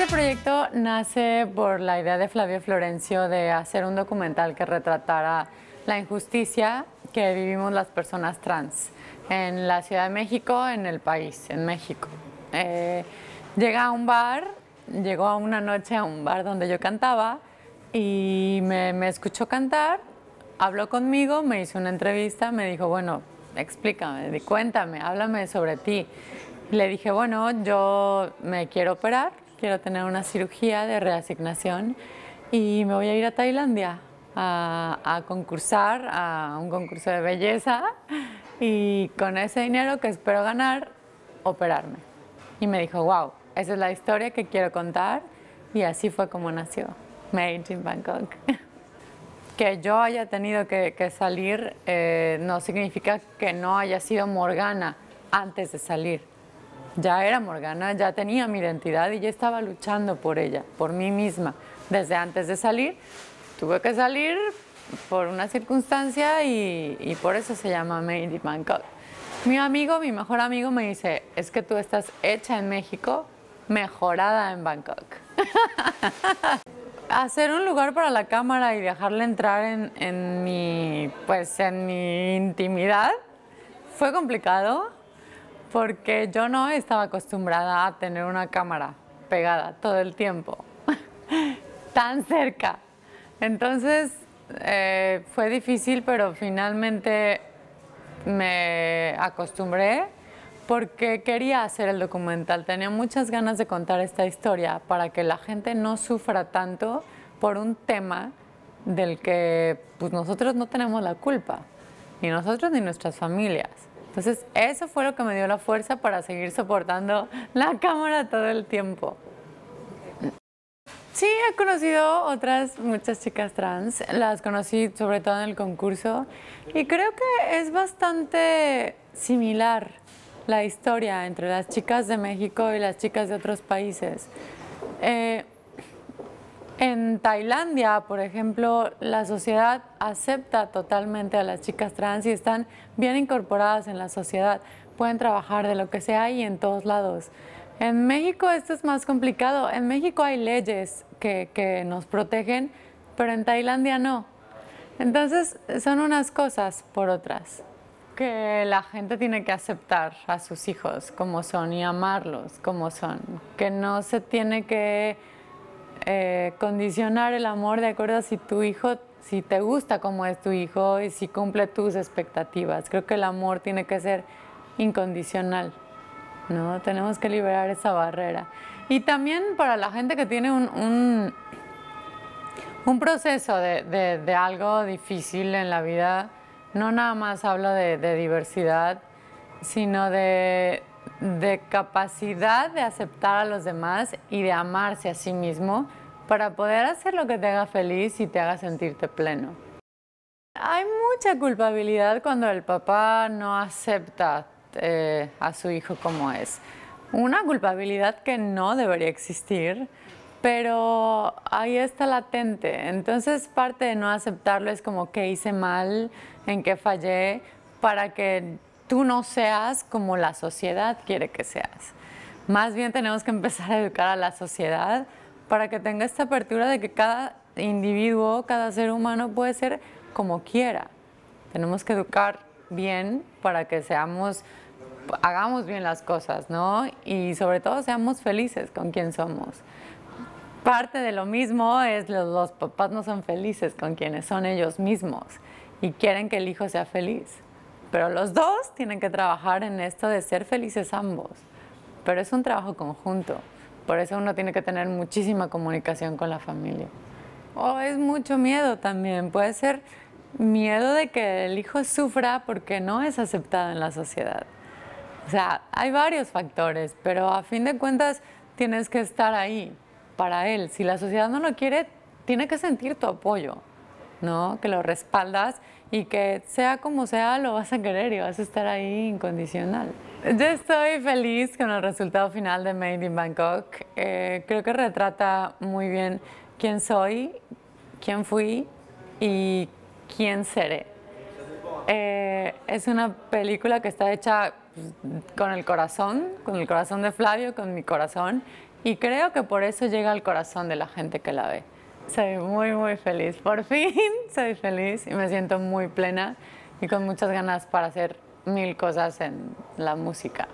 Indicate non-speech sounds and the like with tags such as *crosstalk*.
Este proyecto nace por la idea de Flavio Florencio de hacer un documental que retratara la injusticia que vivimos las personas trans en la Ciudad de México, en el país, en México. Eh, llega a un bar, llegó a una noche a un bar donde yo cantaba y me, me escuchó cantar, habló conmigo, me hizo una entrevista, me dijo, bueno, explícame, cuéntame, háblame sobre ti. Le dije, bueno, yo me quiero operar, quiero tener una cirugía de reasignación y me voy a ir a Tailandia a, concursar a un concurso de belleza y con ese dinero que espero ganar, operarme. Y me dijo, wow, esa es la historia que quiero contar y así fue como nació Made in Bangkok. *laughs* Que yo haya tenido que, salir eh, no significa que no haya sido Morgana antes de salir ya era Morgana, ya tenía mi identidad y ya estaba luchando por ella, por mí misma. Desde antes de salir, tuve que salir por una circunstancia y, por eso se llama Made Bangkok. Mi amigo, mi mejor amigo me dice, es que tú estás hecha en México, mejorada en Bangkok. *laughs* Hacer un lugar para la cámara y dejarle entrar en mi, pues, en mi intimidad fue complicado porque yo no estaba acostumbrada a tener una cámara pegada todo el tiempo, *laughs* tan cerca. Entonces eh, fue difícil, pero finalmente me acostumbré porque quería hacer el documental, tenía muchas ganas de contar esta historia para que la gente no sufra tanto por un tema del que pues, nosotros no tenemos la culpa, ni nosotros ni nuestras familias. Entonces, eso fue lo que me dio la fuerza para seguir soportando la cámara todo el tiempo. Sí, he conocido otras muchas chicas trans, las conocí sobre todo en el concurso y creo que es bastante similar la historia entre las chicas de México y las chicas de otros países. Eh, en Tailandia, por ejemplo, la sociedad acepta totalmente a las chicas trans y están bien incorporadas en la sociedad. Pueden trabajar de lo que sea y en todos lados. En México esto es más complicado. En México hay leyes que, nos protegen, pero en Tailandia no. Entonces son unas cosas por otras que la gente tiene que aceptar a sus hijos como son y amarlos como son, que no se tiene que eh, condicionar el amor de acuerdo a si tu hijo, si te gusta como es tu hijo y si cumple tus expectativas. Creo que el amor tiene que ser incondicional, ¿no? Tenemos que liberar esa barrera. Y también para la gente que tiene un, un, proceso de, algo difícil en la vida, no nada más hablo de diversidad, sino de de capacidad de aceptar a los demás y de amarse a sí mismo para poder hacer lo que te haga feliz y te haga sentirte pleno. Hay mucha culpabilidad cuando el papá no acepta eh, a su hijo como es. Una culpabilidad que no debería existir, pero ahí está latente. Entonces parte de no aceptarlo es como que hice mal, en qué fallé, para que tú no seas como la sociedad quiere que seas. Más bien tenemos que empezar a educar a la sociedad para que tenga esta apertura de que cada individuo, cada ser humano puede ser como quiera. Tenemos que educar bien para que seamos, hagamos bien las cosas, ¿no? Y sobre todo seamos felices con quien somos. Parte de lo mismo es los papás no son felices con quienes son ellos mismos y quieren que el hijo sea feliz. Pero los dos tienen que trabajar en esto de ser felices ambos. Pero es un trabajo conjunto. Por eso uno tiene que tener muchísima comunicación con la familia. O es mucho miedo también. Puede ser miedo de que el hijo sufra porque no es aceptado en la sociedad. O sea, hay varios factores, pero a fin de cuentas tienes que estar ahí para él. Si la sociedad no lo quiere, tiene que sentir tu apoyo. ¿no? Que lo respaldas y que sea como sea, lo vas a querer y vas a estar ahí incondicional. Yo estoy feliz con el resultado final de Made in Bangkok. Eh, creo que retrata muy bien quién soy, quién fui y quién seré. Eh, es una película que está hecha pues, con el corazón, con el corazón de Flavio, con mi corazón, y creo que por eso llega al corazón de la gente que la ve. Soy muy, muy feliz. Por fin *laughs* soy feliz y me siento muy plena y con muchas ganas para hacer mil cosas en la música.